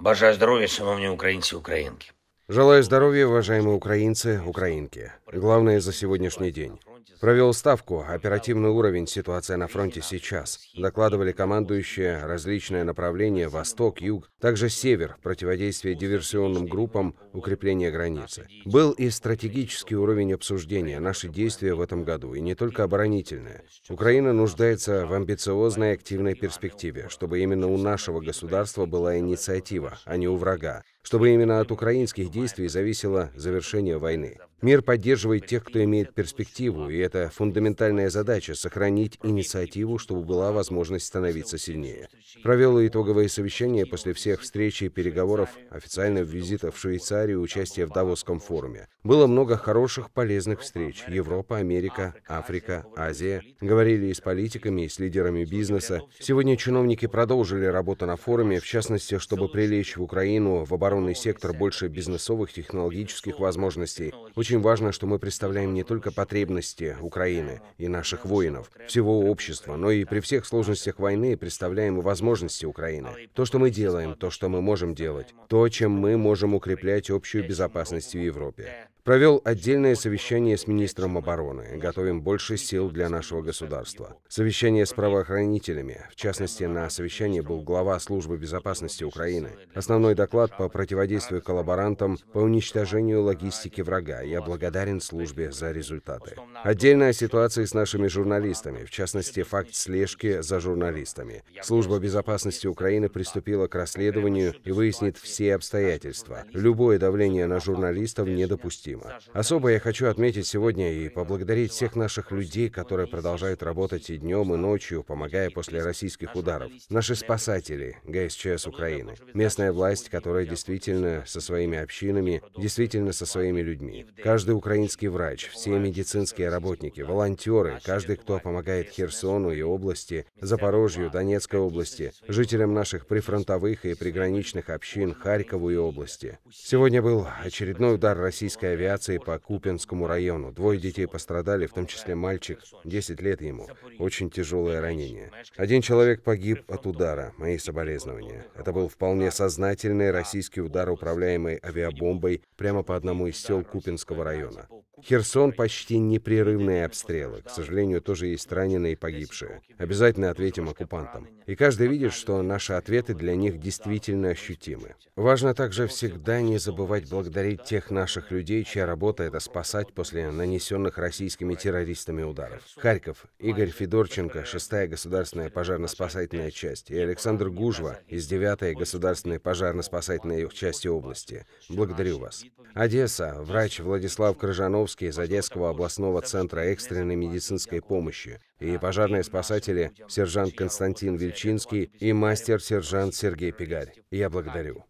Бажаю здоров'я, шановні українці украинки. Желаю здоровья, уважаемые украинцы, украинки. Главное за сегодняшний день. Провел ставку, оперативный уровень, ситуация на фронте сейчас. Докладывали командующие, различные направления, восток, юг, также север, противодействие диверсионным группам, укрепление границы. Был и стратегический уровень обсуждения, наши действия в этом году, и не только оборонительные. Украина нуждается в амбициозной активной перспективе, чтобы именно у нашего государства была инициатива, а не у врага чтобы именно от украинских действий зависело завершение войны. Мир поддерживает тех, кто имеет перспективу, и это фундаментальная задача — сохранить инициативу, чтобы была возможность становиться сильнее. Провел итоговые совещания после всех встреч и переговоров, официального визита в Швейцарию, участия в Давосском форуме. Было много хороших, полезных встреч. Европа, Америка, Африка, Азия. Говорили и с политиками, и с лидерами бизнеса. Сегодня чиновники продолжили работу на форуме, в частности, чтобы прилечь в Украину в оборонный сектор больше бизнесовых технологических возможностей. Очень важно, что мы представляем не только потребности Украины и наших воинов, всего общества, но и при всех сложностях войны представляем и возможности Украины. То, что мы делаем, то, что мы можем делать, то, чем мы можем укреплять общую безопасность в Европе. Провел отдельное совещание с министром обороны. Готовим больше сил для нашего государства. Совещание с правоохранителями. В частности, на совещании был глава службы безопасности Украины. Основной доклад по противодействию коллаборантам по уничтожению логистики врага. Я благодарен службе за результаты. Отдельная ситуация с нашими журналистами. В частности, факт слежки за журналистами. Служба безопасности Украины приступила к расследованию и выяснит все обстоятельства. Любое давление на журналистов недопустимо необходимо. Особо я хочу отметить сегодня и поблагодарить всех наших людей, которые продолжают работать и днем, и ночью, помогая после российских ударов. Наши спасатели, ГСЧС Украины, местная власть, которая действительно со своими общинами, действительно со своими людьми. Каждый украинский врач, все медицинские работники, волонтеры, каждый, кто помогает Херсону и области, Запорожью, Донецкой области, жителям наших прифронтовых и приграничных общин Харькову и области. Сегодня был очередной удар российской авиации авиации по Купинскому району. Двое детей пострадали, в том числе мальчик, 10 лет ему. Очень тяжелое ранение. Один человек погиб от удара. Мои соболезнования. Это был вполне сознательный российский удар, управляемый авиабомбой прямо по одному из сел Купинского района. Херсон почти непрерывные обстрелы. К сожалению, тоже есть раненые и погибшие. Обязательно ответим оккупантам. И каждый видит, что наши ответы для них действительно ощутимы. Важно также всегда не забывать благодарить тех наших людей, чья работа это спасать после нанесенных российскими террористами ударов. Харьков, Игорь Федорченко, 6-я государственная пожарно-спасательная часть, и Александр Гужва из 9-й государственной пожарно-спасательной части области. Благодарю вас. Одесса, врач Владислав Крыжанов Покровске из Одесского областного центра экстренной медицинской помощи и пожарные спасатели сержант Константин Вильчинский и мастер-сержант Сергей Пигарь. Я благодарю.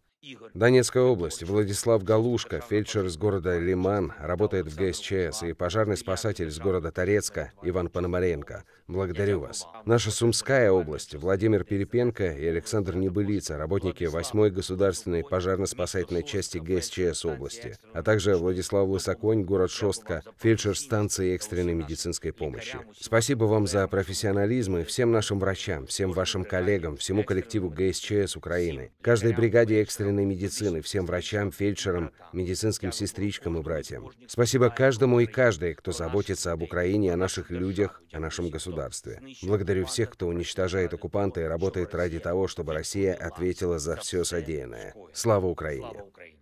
Донецкая область. Владислав Галушка, фельдшер из города Лиман, работает в ГСЧС, и пожарный спасатель из города Торецка Иван Пономаренко. Благодарю вас. Наша Сумская область. Владимир Перепенко и Александр Небылица, работники 8-й государственной пожарно-спасательной части ГСЧС области, а также Владислав Лысоконь, город Шостка, фельдшер станции экстренной медицинской помощи. Спасибо вам за профессионализм и всем нашим врачам, всем вашим коллегам, всему коллективу ГСЧС Украины, каждой бригаде экстренной отечественной медицины, всем врачам, фельдшерам, медицинским сестричкам и братьям. Спасибо каждому и каждой, кто заботится об Украине, о наших людях, о нашем государстве. Благодарю всех, кто уничтожает оккупанта и работает ради того, чтобы Россия ответила за все содеянное. Слава Украине!